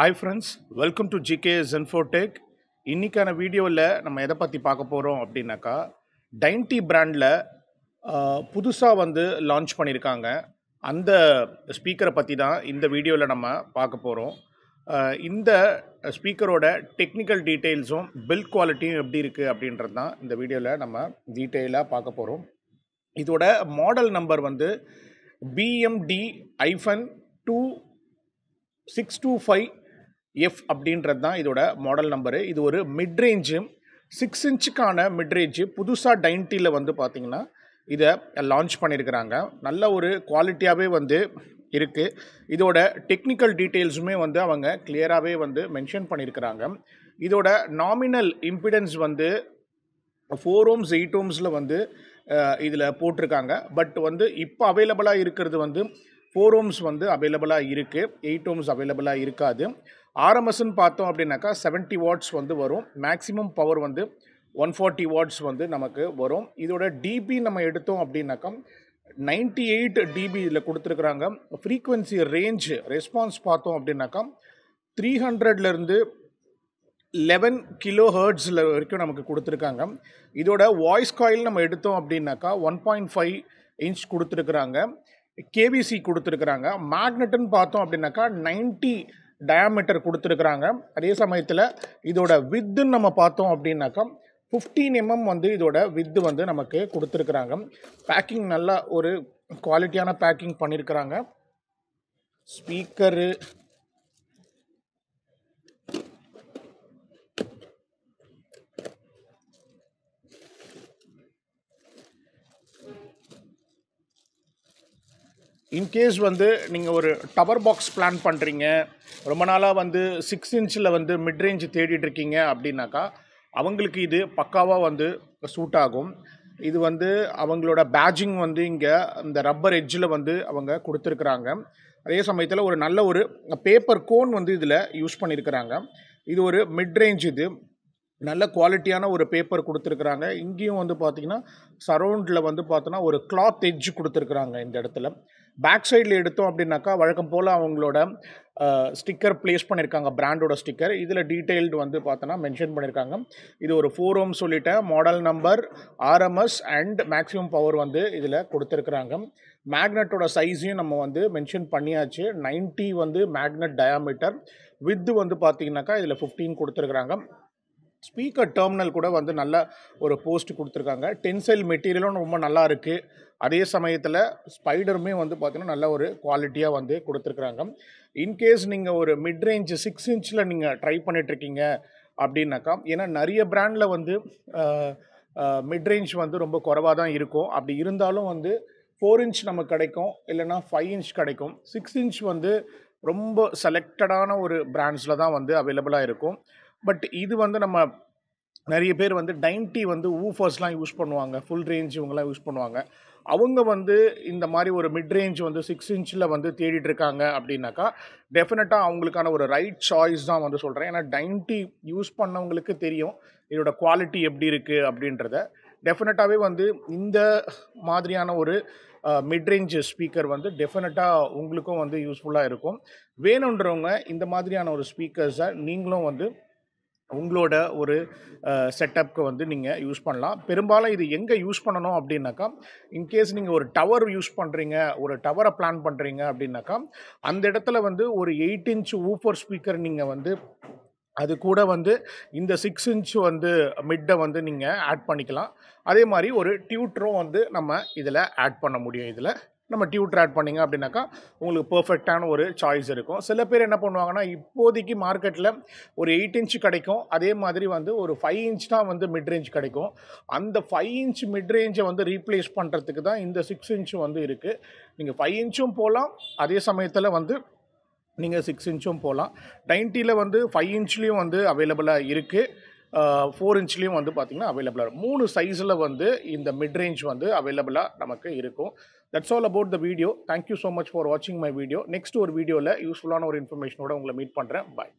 hi friends welcome to GK ஜென்ஃபோடெக் இன்றைக்கான வீடியோவில் நம்ம எதை பற்றி பார்க்க போகிறோம் அப்படின்னாக்கா டைன்டி பிராண்டில் புதுசாக வந்து லான்ச் பண்ணியிருக்காங்க அந்த ஸ்பீக்கரை பற்றி தான் இந்த வீடியோவில் நம்ம பார்க்க போகிறோம் இந்த ஸ்பீக்கரோட டெக்னிக்கல் டீட்டெயில்ஸும் பில் குவாலிட்டியும் எப்படி இருக்குது அப்படின்றது தான் இந்த வீடியோவில் நம்ம டீட்டெயிலாக பார்க்க போகிறோம் இதோட மாடல் நம்பர் வந்து பிஎம்டி ஐஃபன் two six two five F அப்படின்றது தான் இதோட மாடல் நம்பரு இது ஒரு மிட்ரேஞ்சு சிக்ஸ் இன்ச்சுக்கான மிட்ரேஞ்சு புதுசாக டைன்ட்டியில் வந்து பார்த்திங்கன்னா இதை லான்ச் பண்ணியிருக்கிறாங்க நல்ல ஒரு குவாலிட்டியாகவே வந்து இருக்குது இதோட டெக்னிக்கல் டீட்டெயில்ஸுமே வந்து அவங்க கிளியராகவே வந்து மென்ஷன் பண்ணியிருக்கிறாங்க இதோட நாமினல் இம்பிடன்ஸ் வந்து ஃபோர் ஓம்ஸ் எயிட் ஓம்ஸில் வந்து இதில் போட்டிருக்காங்க பட் வந்து இப்போ அவைலபிளாக இருக்கிறது வந்து ஃபோர் ஓம்ஸ் வந்து அவைலபிளாக இருக்குது எயிட் ஓம்ஸ் அவைலபிளாக இருக்காது ஆர்எம்எஸ்ன்னு பார்த்தோம் அப்படின்னாக்கா செவன்ட்டி வாட்ஸ் வந்து வரும் மேக்ஸிமம் பவர் வந்து ஒன் ஃபார்ட்டி வாட்ஸ் வந்து நமக்கு வரும் இதோட டிபி நம்ம எடுத்தோம் அப்படின்னாக்கா நைன்டி எயிட் டிபி இதில் கொடுத்துருக்குறாங்க ஃப்ரீக்குவென்சி ரேஞ்சு ரெஸ்பான்ஸ் பார்த்தோம் அப்படின்னாக்கா த்ரீ ஹண்ட்ரட்லேருந்து லெவன் கிலோ ஹர்ட்ஸில் வரைக்கும் நமக்கு கொடுத்துருக்காங்க இதோட வாய்ஸ் காயில் நம்ம எடுத்தோம் அப்படின்னாக்கா ஒன் பாயிண்ட் ஃபைவ் இன்ச் கொடுத்துருக்குறாங்க கேபிசி கொடுத்துருக்குறாங்க மேக்னெட்டுன்னு பார்த்தோம் அப்படின்னாக்கா நைன்ட்டி டயாமீட்டர் கொடுத்துருக்குறாங்க அதே சமயத்தில் இதோட வித்துன்னு நம்ம பார்த்தோம் அப்படின்னாக்கா ஃபிஃப்டீன் எம்எம் வந்து இதோட வித்து வந்து நமக்கு கொடுத்துருக்குறாங்க பேக்கிங் நல்லா ஒரு குவாலிட்டியான பேக்கிங் பண்ணியிருக்கிறாங்க ஸ்பீக்கரு இன்கேஸ் வந்து நீங்கள் ஒரு டவர் பாக்ஸ் பிளான் பண்ணுறீங்க ரொம்ப நாளாக வந்து சிக்ஸ் இன்ச்சில் வந்து மிட்ரேஞ்ச் தேடிட்டுருக்கீங்க அப்படின்னாக்கா அவங்களுக்கு இது பக்காவாக வந்து சூட் ஆகும் இது வந்து அவங்களோட பேஜிங் வந்து இங்கே இந்த ரப்பர் எட்ஜில் வந்து அவங்க கொடுத்துருக்குறாங்க அதே சமயத்தில் ஒரு நல்ல ஒரு பேப்பர் கோன் வந்து இதில் யூஸ் பண்ணியிருக்கிறாங்க இது ஒரு மிட்ரேஞ்ச் இது நல்ல குவாலிட்டியான ஒரு பேப்பர் கொடுத்துருக்குறாங்க இங்கேயும் வந்து பார்த்திங்கன்னா சரௌண்டில் வந்து பார்த்தோன்னா ஒரு கிளாத் எட்ஜ் கொடுத்துருக்குறாங்க இந்த இடத்துல பேக் சைடில் எடுத்தோம் அப்படின்னாக்கா வழக்கம் போல் அவங்களோட ஸ்டிக்கர் ப்ளேஸ் பண்ணியிருக்காங்க பிராண்டோட ஸ்டிக்கர் இதில் டீட்டெயில்டு வந்து பார்த்தோன்னா மென்ஷன் பண்ணியிருக்காங்க இது ஒரு ஃபோர் ஓம் சொல்லிட்டேன் model number RMS and maximum power வந்து இதில் கொடுத்துருக்குறாங்க மேக்னெட்டோட சைஸையும் நம்ம வந்து மென்ஷன் பண்ணியாச்சு நைன்ட்டி வந்து மேக்னெட் டயாமீட்டர் வித்து வந்து பார்த்திங்கனாக்கா இதில் ஃபிஃப்டீன் கொடுத்துருக்குறாங்க ஸ்பீக்கர் டெர்மினல் கூட வந்து நல்ல ஒரு போஸ்ட் கொடுத்துருக்காங்க டென்சைல் மெட்டீரியலும் ரொம்ப நல்லா இருக்குது அதே சமயத்தில் ஸ்பைடருமே வந்து பார்த்திங்கன்னா நல்ல ஒரு குவாலிட்டியாக வந்து கொடுத்துருக்குறாங்க இன்கேஸ் நீங்கள் ஒரு மிட் ரேஞ்சு சிக்ஸ் இன்ச்சில் நீங்கள் ட்ரை பண்ணிகிட்ருக்கீங்க அப்படின்னாக்கா ஏன்னா நிறைய ப்ராண்டில் வந்து மிட் ரேஞ்ச் வந்து ரொம்ப குறவாக தான் இருக்கும் அப்படி இருந்தாலும் வந்து ஃபோர் இன்ச் நமக்கு கிடைக்கும் இல்லைனா ஃபைவ் இன்ச் கிடைக்கும் சிக்ஸ் இன்ச் வந்து ரொம்ப செலக்டடான ஒரு பிராண்ட்ஸில் தான் வந்து அவைலபிளாக இருக்கும் பட் இது வந்து நம்ம நிறைய பேர் வந்து டைன்டி வந்து ஊஃபர்ஸ்லாம் யூஸ் பண்ணுவாங்க ஃபுல் ரேஞ்ச் இவங்கெல்லாம் யூஸ் பண்ணுவாங்க அவங்க வந்து இந்த மாதிரி ஒரு மிட் ரேஞ்ச் வந்து சிக்ஸ் இன்ச்சில் வந்து தேடிட்டு இருக்காங்க அப்படின்னாக்கா டெஃபினட்டாக அவங்களுக்கான ஒரு ரைட் சாய்ஸ் தான் வந்து சொல்கிறேன் ஏன்னா டைன்டி யூஸ் பண்ணவங்களுக்கு தெரியும் இதோட குவாலிட்டி எப்படி இருக்குது அப்படின்றத டெஃபினட்டாகவே வந்து இந்த மாதிரியான ஒரு மிட்ரேஞ்ச் ஸ்பீக்கர் வந்து டெஃபினட்டாக உங்களுக்கும் வந்து யூஸ்ஃபுல்லாக இருக்கும் வேணுன்றவங்க இந்த மாதிரியான ஒரு ஸ்பீக்கர்ஸை நீங்களும் வந்து உங்களோட ஒரு செட்டப்க்கு வந்து நீங்கள் யூஸ் பண்ணலாம் பெரும்பாலும் இது எங்கே யூஸ் பண்ணணும் அப்படின்னாக்கா இன்கேஸ் நீங்கள் ஒரு டவர் யூஸ் பண்ணுறீங்க ஒரு டவரை பிளான் பண்ணுறீங்க அப்படின்னாக்கா அந்த இடத்துல வந்து ஒரு எயிட் இன்ச் ஊஃபர் ஸ்பீக்கர் நீங்கள் வந்து அது கூட வந்து இந்த சிக்ஸ் இன்ச் வந்து மிட்டை வந்து நீங்கள் ஆட் பண்ணிக்கலாம் அதே மாதிரி ஒரு டியூட்ரோ வந்து நம்ம இதில் ஆட் பண்ண முடியும் இதில் நம்ம டியூட்டர் ஆட் பண்ணிங்க அப்படின்னாக்கா உங்களுக்கு பர்ஃபெக்டான ஒரு சாய்ஸ் இருக்கும் சில பேர் என்ன பண்ணுவாங்கன்னா இப்போதைக்கு மார்க்கெட்டில் ஒரு எயிட் இன்ச் கிடைக்கும் அதே மாதிரி வந்து ஒரு ஃபைவ் இன்ச் தான் வந்து மிட் ரேஞ்ச் கிடைக்கும் அந்த ஃபைவ் இன்ச் மிட் ரேஞ்சை வந்து ரீப்ளேஸ் பண்ணுறதுக்கு தான் இந்த சிக்ஸ் இன்ச்சும் வந்து இருக்குது நீங்கள் ஃபைவ் இன்ச்சும் போகலாம் அதே சமயத்தில் வந்து நீங்கள் சிக்ஸ் இன்ச்சும் போகலாம் நைன்ட்டியில் வந்து ஃபைவ் இன்ச்லேயும் வந்து அவைலபிளாக இருக்குது ஃபோர் இன்ச்லேயும் வந்து பார்த்திங்கன்னா அவைலபிளாக இருக்கும் மூணு சைஸில் வந்து இந்த மிட் ரேஞ்ச் வந்து அவைலபிளாக நமக்கு இருக்கும் that's all about the video thank you so much for வாட்சிங் மை வீடியோ நெக்ஸ்ட் ஒரு வீடியோவில் யூஸ்ஃபுல்லான ஒரு இன்ஃபர்மேஷனோட உங்களை மீட் பண்ணுறேன் பாய்